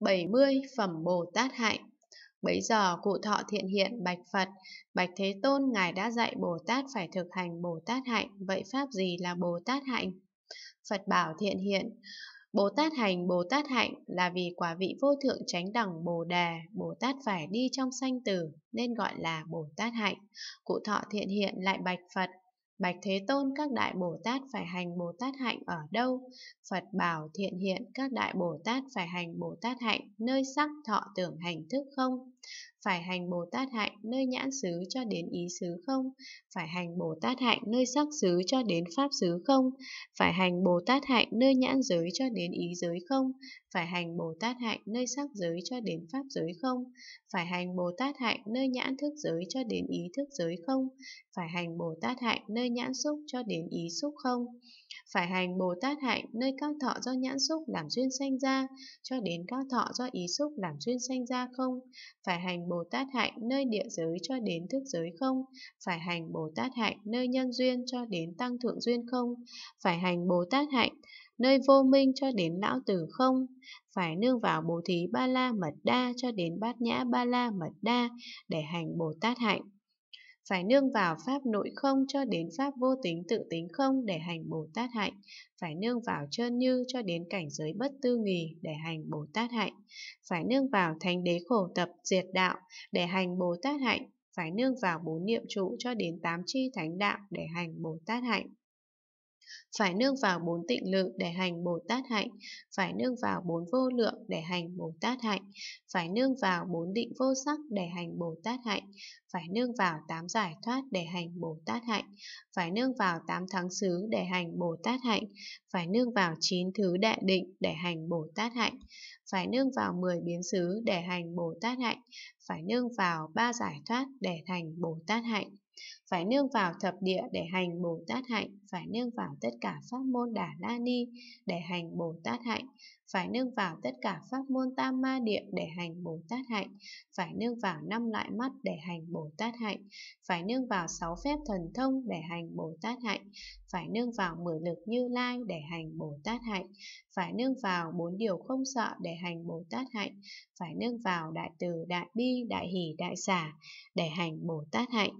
70 phẩm Bồ Tát hạnh. Bấy giờ cụ thọ thiện hiện bạch Phật, bạch Thế Tôn ngài đã dạy Bồ Tát phải thực hành Bồ Tát hạnh, vậy pháp gì là Bồ Tát hạnh? Phật bảo thiện hiện, Bồ Tát hành Bồ Tát hạnh là vì quả vị vô thượng chánh đẳng Bồ Đề, Bồ Tát phải đi trong sanh tử nên gọi là Bồ Tát hạnh. Cụ thọ thiện hiện lại bạch Phật, Bạch Thế Tôn các đại Bồ Tát phải hành Bồ Tát hạnh ở đâu? Phật bảo thiện hiện các đại Bồ Tát phải hành Bồ Tát hạnh nơi sắc thọ tưởng hành thức không? Phải hành Bồ Tát hạnh nơi nhãn xứ cho đến ý xứ không? Phải hành Bồ Tát hạnh nơi sắc xứ cho đến pháp xứ không? Phải hành Bồ Tát hạnh nơi nhãn giới cho đến ý giới không? Phải hành Bồ Tát hạnh nơi sắc giới cho đến pháp giới không? Phải hành Bồ Tát hạnh nơi nhãn thức giới cho đến ý thức giới không? Phải hành Bồ Tát hạnh nơi nhãn xúc cho đến ý xúc không? phải hành Bồ Tát hạnh nơi cao thọ do nhãn xúc làm duyên sanh ra, cho đến cao thọ do ý xúc làm duyên sanh ra không, phải hành Bồ Tát hạnh nơi địa giới cho đến thức giới không, phải hành Bồ Tát hạnh nơi nhân duyên cho đến tăng thượng duyên không, phải hành Bồ Tát hạnh nơi vô minh cho đến lão tử không, phải nương vào bồ thí ba la mật đa cho đến bát nhã ba la mật đa để hành Bồ Tát hạnh phải nương vào pháp nội không cho đến pháp vô tính tự tính không để hành Bồ Tát hạnh, phải nương vào chân như cho đến cảnh giới bất tư nghì để hành Bồ Tát hạnh, phải nương vào thánh đế khổ tập diệt đạo để hành Bồ Tát hạnh, phải nương vào bốn niệm trụ cho đến tám chi thánh đạo để hành Bồ Tát hạnh phải nương vào bốn tịnh lự để hành Bồ Tát hạnh, phải nương vào bốn vô lượng để hành Bồ Tát hạnh, phải nương vào bốn định vô sắc để hành Bồ Tát hạnh, phải nương vào tám giải thoát để hành Bồ Tát hạnh, phải nương vào tám thắng xứ để hành Bồ Tát hạnh, phải nương vào chín thứ đại định để hành Bồ Tát hạnh, phải nương vào mười biến xứ để hành Bồ Tát hạnh, phải nương vào ba giải thoát để thành Bồ Tát hạnh phải nương vào thập địa để hành Bồ Tát hạnh, phải nương vào tất cả pháp môn Đà La Ni để hành Bồ Tát hạnh, phải nương vào tất cả pháp môn Tam Ma Địa để hành Bồ Tát hạnh, phải nương vào năm loại mắt để hành Bồ Tát hạnh, phải nương vào sáu phép thần thông để hành Bồ Tát hạnh, phải nương vào mười lực Như Lai để hành Bồ Tát hạnh, phải nương vào bốn điều không sợ để hành Bồ Tát hạnh, phải nương vào đại từ, đại bi, đại hỷ, đại xả để hành Bồ Tát hạnh,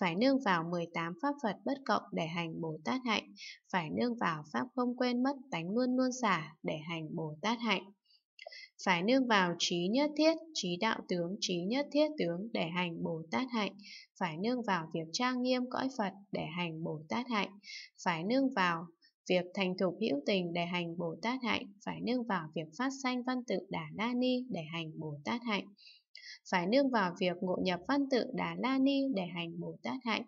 phải nương nương vào 18 pháp Phật bất cộng để hành Bồ Tát hạnh, phải nương vào pháp không quên mất tánh luôn luôn xả để hành Bồ Tát hạnh. Phải nương vào trí nhất thiết, trí đạo tướng, trí nhất thiết tướng để hành Bồ Tát hạnh, phải nương vào việc trang nghiêm cõi Phật để hành Bồ Tát hạnh, phải nương vào việc thành thục hữu tình để hành Bồ Tát hạnh, phải nương vào việc phát sanh văn tự Đà La Ni để hành Bồ Tát hạnh phải nương vào việc ngộ nhập văn tự Đà La Ni để hành Bồ Tát hạnh,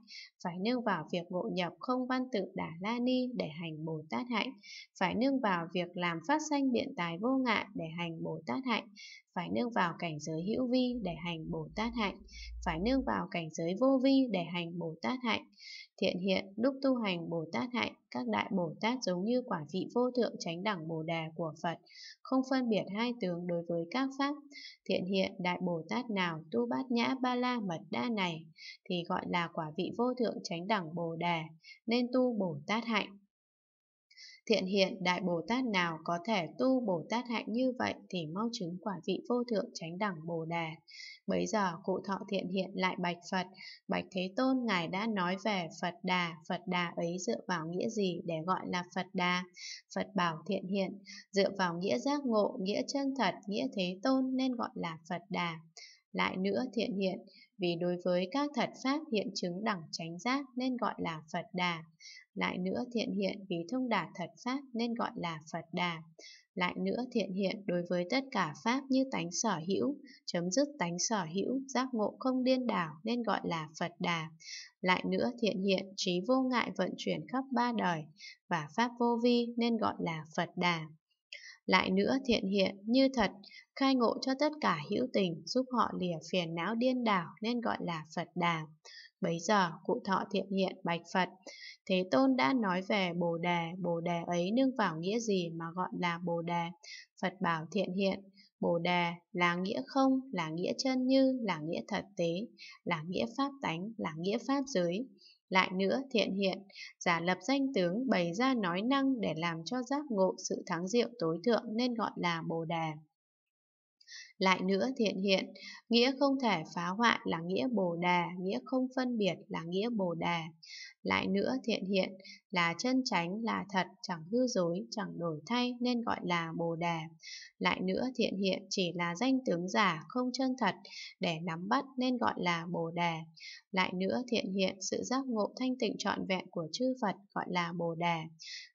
phải nương vào việc ngộ nhập không văn tự Đà La Ni để hành Bồ Tát hạnh, phải nương vào việc làm phát sanh biện tài vô ngại để hành Bồ Tát hạnh, phải nương vào cảnh giới hữu vi để hành Bồ Tát hạnh, phải nương vào cảnh giới vô vi để hành Bồ Tát hạnh. Thiện hiện, lúc tu hành Bồ Tát hạnh, các đại Bồ Tát giống như quả vị vô thượng chánh đẳng Bồ đề của Phật, không phân biệt hai tướng đối với các pháp. Thiện hiện, đại Bồ Tát nào tu bát nhã ba la mật đa này, thì gọi là quả vị vô thượng chánh đẳng Bồ đề, nên tu Bồ Tát hạnh. Thiện hiện Đại Bồ Tát nào có thể tu Bồ Tát hạnh như vậy thì mau chứng quả vị vô thượng chánh đẳng Bồ đề. Bấy giờ cụ thọ thiện hiện lại bạch Phật, bạch Thế Tôn Ngài đã nói về Phật Đà, Phật Đà ấy dựa vào nghĩa gì để gọi là Phật Đà? Phật bảo thiện hiện, dựa vào nghĩa giác ngộ, nghĩa chân thật, nghĩa Thế Tôn nên gọi là Phật Đà lại nữa thiện hiện, vì đối với các thật pháp hiện chứng đẳng chánh giác nên gọi là Phật Đà. Lại nữa thiện hiện vì thông đạt thật pháp nên gọi là Phật Đà. Lại nữa thiện hiện đối với tất cả pháp như tánh sở hữu, chấm dứt tánh sở hữu, giác ngộ không điên đảo nên gọi là Phật Đà. Lại nữa thiện hiện trí vô ngại vận chuyển khắp ba đời và pháp vô vi nên gọi là Phật Đà lại nữa thiện hiện như thật, khai ngộ cho tất cả hữu tình, giúp họ lìa phiền não điên đảo nên gọi là Phật Đà. Bấy giờ, cụ thọ thiện hiện bạch Phật, Thế Tôn đã nói về Bồ Đề, Bồ Đề ấy nương vào nghĩa gì mà gọi là Bồ Đề? Phật bảo thiện hiện, Bồ đề là nghĩa không, là nghĩa chân như, là nghĩa thật tế, là nghĩa pháp tánh, là nghĩa pháp giới. Lại nữa thiện hiện, giả lập danh tướng bày ra nói năng để làm cho giác ngộ sự thắng diệu tối thượng nên gọi là bồ đề. Lại nữa thiện hiện, nghĩa không thể phá hoại là nghĩa bồ đề, nghĩa không phân biệt là nghĩa bồ đề. Lại nữa thiện hiện là chân chánh, là thật, chẳng hư dối, chẳng đổi thay nên gọi là bồ đề. Lại nữa thiện hiện chỉ là danh tướng giả, không chân thật để nắm bắt nên gọi là bồ đề. Lại nữa thiện hiện sự giác ngộ thanh tịnh trọn vẹn của chư Phật gọi là Bồ Đề.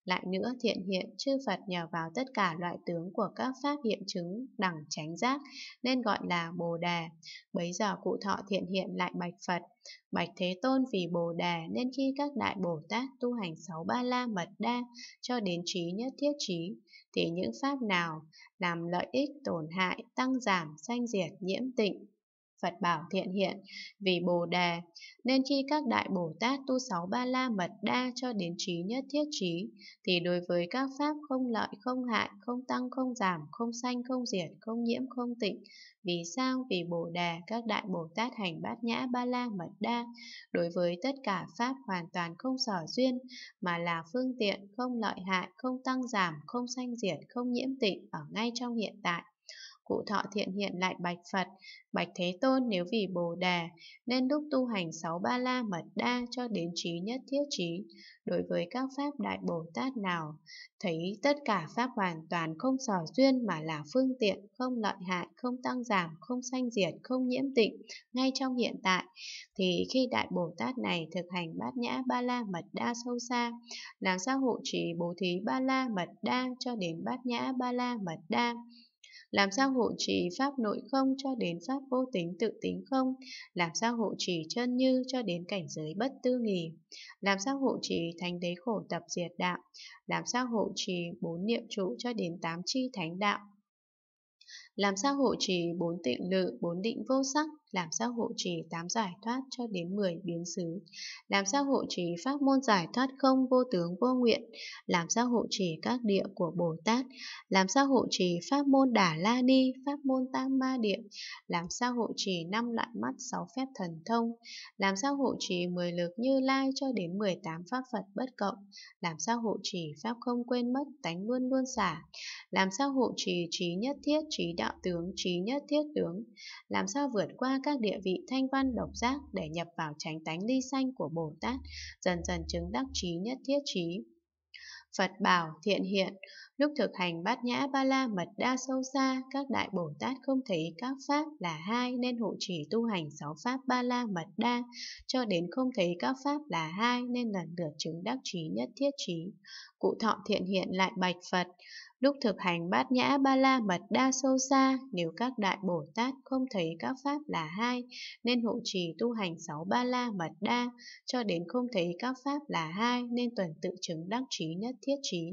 Lại nữa thiện hiện chư Phật nhờ vào tất cả loại tướng của các pháp hiện chứng đẳng chánh giác nên gọi là Bồ Đề. Bấy giờ cụ thọ thiện hiện lại bạch Phật. Bạch Thế Tôn vì Bồ Đề nên khi các đại Bồ Tát tu hành sáu ba la mật đa cho đến trí nhất thiết trí thì những pháp nào làm lợi ích tổn hại tăng giảm sanh diệt nhiễm tịnh Phật bảo thiện hiện vì Bồ Đề, nên khi các đại Bồ Tát tu sáu ba la mật đa cho đến trí nhất thiết trí, thì đối với các pháp không lợi, không hại, không tăng, không giảm, không sanh, không diệt, không nhiễm, không tịnh. Vì sao? Vì Bồ Đề, các đại Bồ Tát hành bát nhã ba la mật đa, đối với tất cả pháp hoàn toàn không sở duyên, mà là phương tiện, không lợi hại, không tăng giảm, không sanh diệt, không nhiễm tịnh ở ngay trong hiện tại cụ thọ thiện hiện lại bạch Phật, bạch Thế Tôn nếu vì Bồ Đà, nên đúc tu hành sáu ba la mật đa cho đến trí nhất thiết trí, đối với các pháp đại Bồ Tát nào, thấy tất cả pháp hoàn toàn không sò duyên mà là phương tiện, không lợi hại, không tăng giảm, không sanh diệt, không nhiễm tịnh, ngay trong hiện tại, thì khi đại Bồ Tát này thực hành bát nhã ba la mật đa sâu xa, làm sao hộ trì bố thí ba la mật đa cho đến bát nhã ba la mật đa, làm sao hộ trì pháp nội không cho đến pháp vô tính tự tính không, làm sao hộ trì chân như cho đến cảnh giới bất tư nghỉ, làm sao hộ trì thánh đế khổ tập diệt đạo, làm sao hộ trì bốn niệm trụ cho đến tám chi thánh đạo làm sao hộ trì bốn tịnh lự, bốn định vô sắc, làm sao hộ trì tám giải thoát cho đến 10 biến xứ, làm sao hộ trì pháp môn giải thoát không vô tướng vô nguyện, làm sao hộ trì các địa của Bồ Tát, làm sao hộ trì pháp môn Đà La Ni, pháp môn Tam Ma Địa, làm sao hộ trì năm loại mắt sáu phép thần thông, làm sao hộ trì 10 lực Như Lai cho đến 18 pháp Phật bất cộng, làm sao hộ trì pháp không quên mất tánh luôn luôn xả, làm sao hộ trì trí nhất thiết trí đạo tướng trí nhất thiết tướng, làm sao vượt qua các địa vị thanh văn độc giác để nhập vào tránh tánh ly sanh của Bồ Tát, dần dần chứng đắc trí nhất thiết trí. Phật bảo thiện hiện, lúc thực hành bát nhã ba la mật đa sâu xa, các đại Bồ Tát không thấy các pháp là hai nên hộ trì tu hành sáu pháp ba la mật đa, cho đến không thấy các pháp là hai nên lần lượt chứng đắc trí nhất thiết trí. Cụ thọ thiện hiện lại bạch Phật, Lúc thực hành bát nhã ba la mật đa sâu xa, nếu các đại Bồ Tát không thấy các pháp là hai, nên hộ trì tu hành sáu ba la mật đa, cho đến không thấy các pháp là hai, nên tuần tự chứng đắc trí nhất thiết trí.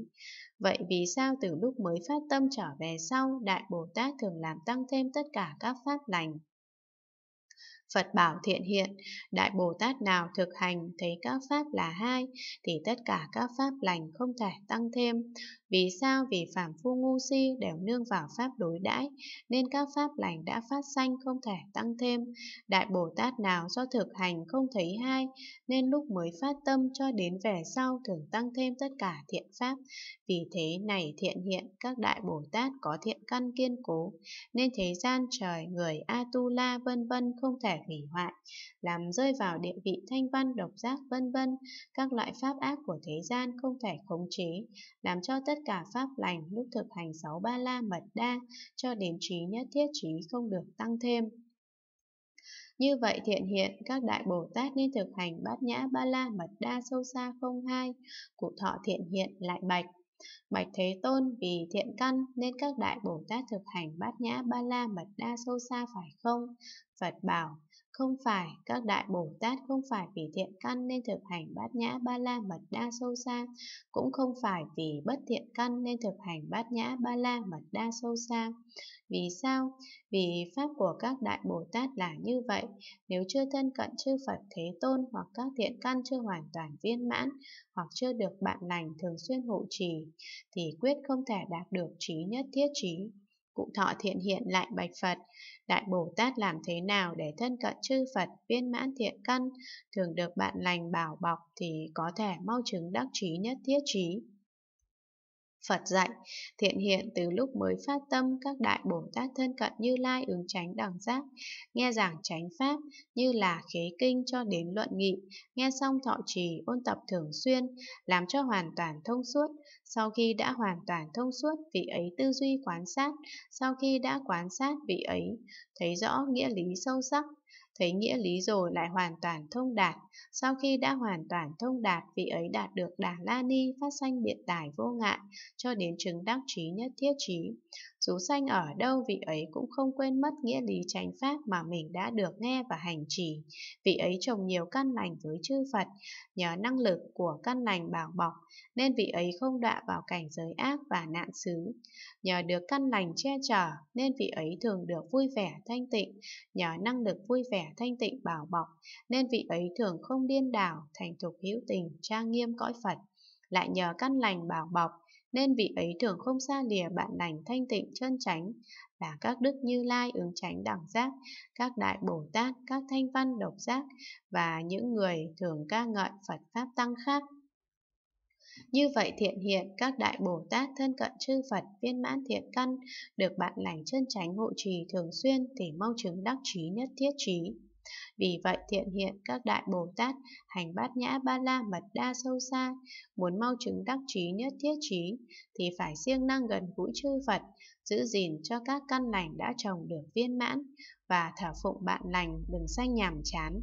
Vậy vì sao từ lúc mới phát tâm trở về sau, Đại Bồ Tát thường làm tăng thêm tất cả các pháp lành? Phật bảo thiện hiện, Đại Bồ Tát nào thực hành thấy các pháp là hai, thì tất cả các pháp lành không thể tăng thêm. Vì sao? Vì phạm phu ngu si đều nương vào pháp đối đãi, nên các pháp lành đã phát sanh không thể tăng thêm. Đại Bồ Tát nào do thực hành không thấy hai, nên lúc mới phát tâm cho đến về sau thường tăng thêm tất cả thiện pháp. Vì thế này thiện hiện, các Đại Bồ Tát có thiện căn kiên cố, nên thế gian trời người A-tu-la vân vân không thể hủy hoại, làm rơi vào địa vị thanh văn độc giác vân vân, các loại pháp ác của thế gian không thể khống chế, làm cho tất tất cả pháp lành lúc thực hành sáu ba la mật đa cho đến trí nhất thiết trí không được tăng thêm. Như vậy thiện hiện, các đại Bồ Tát nên thực hành bát nhã ba la mật đa sâu xa không hai, cụ thọ thiện hiện lại bạch. Bạch Thế Tôn vì thiện căn nên các đại Bồ Tát thực hành bát nhã ba la mật đa sâu xa phải không? Phật bảo không phải, các đại Bồ Tát không phải vì thiện căn nên thực hành bát nhã ba la mật đa sâu xa, cũng không phải vì bất thiện căn nên thực hành bát nhã ba la mật đa sâu xa. Vì sao? Vì pháp của các đại Bồ Tát là như vậy, nếu chưa thân cận chư Phật Thế Tôn hoặc các thiện căn chưa hoàn toàn viên mãn, hoặc chưa được bạn lành thường xuyên hộ trì, thì quyết không thể đạt được trí nhất thiết trí. Cụ thọ thiện hiện lại bạch Phật, Đại Bồ Tát làm thế nào để thân cận chư Phật viên mãn thiện căn, thường được bạn lành bảo bọc thì có thể mau chứng đắc trí nhất thiết trí. Phật dạy, thiện hiện từ lúc mới phát tâm các đại Bồ Tát thân cận như lai ứng tránh đẳng giác, nghe giảng tránh pháp như là khế kinh cho đến luận nghị, nghe xong thọ trì ôn tập thường xuyên, làm cho hoàn toàn thông suốt. Sau khi đã hoàn toàn thông suốt, vị ấy tư duy quán sát, sau khi đã quán sát vị ấy, thấy rõ nghĩa lý sâu sắc, Thấy nghĩa lý rồi lại hoàn toàn thông đạt, sau khi đã hoàn toàn thông đạt, vị ấy đạt được Đà La Ni phát sanh biện tài vô ngại, cho đến chứng đắc trí nhất thiết trí. Dù sanh ở đâu vị ấy cũng không quên mất nghĩa lý chánh pháp mà mình đã được nghe và hành trì. Vị ấy trồng nhiều căn lành với chư Phật, nhờ năng lực của căn lành bảo bọc, nên vị ấy không đọa vào cảnh giới ác và nạn xứ. Nhờ được căn lành che chở, nên vị ấy thường được vui vẻ thanh tịnh, nhờ năng lực vui vẻ thanh tịnh bảo bọc, nên vị ấy thường không điên đảo, thành thục hữu tình, trang nghiêm cõi Phật lại nhờ căn lành bảo bọc nên vị ấy thường không xa lìa bạn lành thanh tịnh chân chánh là các đức như lai ứng chánh đẳng giác, các đại bồ tát, các thanh văn độc giác và những người thường ca ngợi Phật pháp tăng khác. Như vậy thiện hiện các đại Bồ Tát thân cận chư Phật viên mãn thiện căn được bạn lành chân chánh hộ trì thường xuyên thì mau chứng đắc trí nhất thiết trí. Vì vậy thiện hiện các đại Bồ Tát hành bát nhã ba la mật đa sâu xa, muốn mau chứng đắc trí nhất thiết trí thì phải siêng năng gần gũi chư Phật, giữ gìn cho các căn lành đã trồng được viên mãn và thờ phụng bạn lành đừng sanh nhàm chán.